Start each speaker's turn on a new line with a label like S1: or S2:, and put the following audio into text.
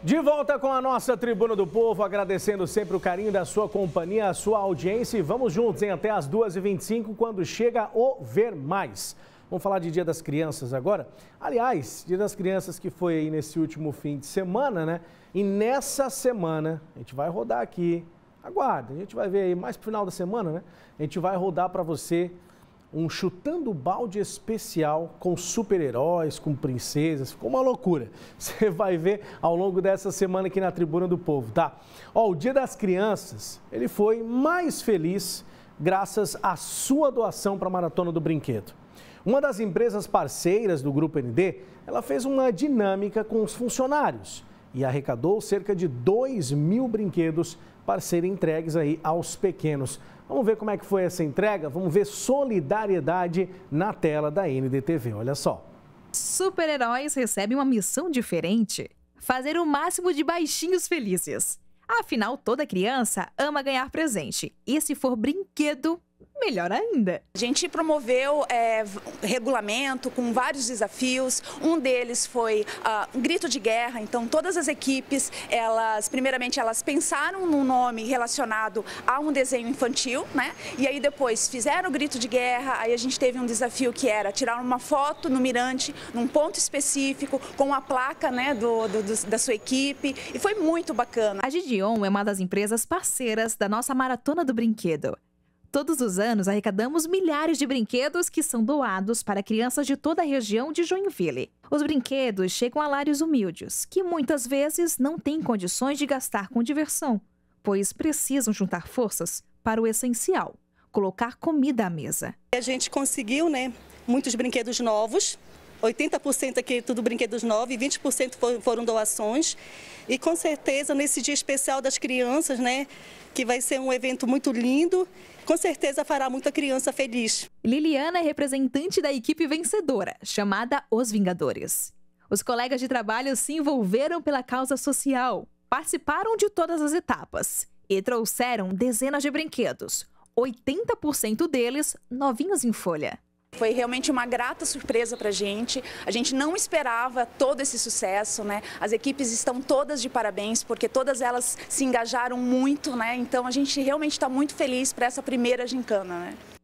S1: De volta com a nossa Tribuna do Povo, agradecendo sempre o carinho da sua companhia, a sua audiência e vamos juntos em até as 2h25 quando chega o Ver Mais. Vamos falar de Dia das Crianças agora. Aliás, Dia das Crianças que foi aí nesse último fim de semana, né? E nessa semana, a gente vai rodar aqui, aguarda, a gente vai ver aí mais pro final da semana, né? A gente vai rodar para você um chutando balde especial com super-heróis, com princesas, ficou uma loucura. Você vai ver ao longo dessa semana aqui na Tribuna do Povo, tá? Ó, o Dia das Crianças, ele foi mais feliz graças à sua doação para a Maratona do Brinquedo. Uma das empresas parceiras do Grupo ND, ela fez uma dinâmica com os funcionários e arrecadou cerca de 2 mil brinquedos para serem entregues aí aos pequenos. Vamos ver como é que foi essa entrega? Vamos ver solidariedade na tela da
S2: NDTV, olha só. Super-heróis recebem uma missão diferente, fazer o máximo de baixinhos felizes. Afinal, toda criança ama ganhar presente, e
S3: se for brinquedo, melhor ainda. A gente promoveu é, regulamento com vários desafios. Um deles foi uh, um grito de guerra. Então, todas as equipes, elas, primeiramente, elas pensaram num nome relacionado a um desenho infantil, né? E aí depois fizeram o grito de guerra. Aí a gente teve um desafio que era tirar uma foto no mirante, num ponto específico, com a placa, né, do, do, do da sua
S2: equipe. E foi muito bacana. A Didion é uma das empresas parceiras da nossa Maratona do Brinquedo. Todos os anos arrecadamos milhares de brinquedos que são doados para crianças de toda a região de Joinville. Os brinquedos chegam a lares humildes, que muitas vezes não têm condições de gastar com diversão, pois precisam juntar forças para o essencial, colocar comida à mesa. A gente conseguiu, né, muitos brinquedos novos, 80% aqui tudo brinquedos novos e 20% foram doações. E com certeza nesse dia especial das crianças, né, que vai ser um evento muito lindo. Com certeza fará muita criança feliz. Liliana é representante da equipe vencedora, chamada Os Vingadores. Os colegas de trabalho se envolveram pela causa social, participaram de todas as etapas e trouxeram dezenas de brinquedos, 80% deles novinhos em folha.
S3: Foi realmente uma grata surpresa para a gente. A gente não esperava todo esse sucesso, né? As equipes estão todas de parabéns, porque todas elas se engajaram muito, né? Então a gente realmente está muito feliz para essa primeira gincana, né?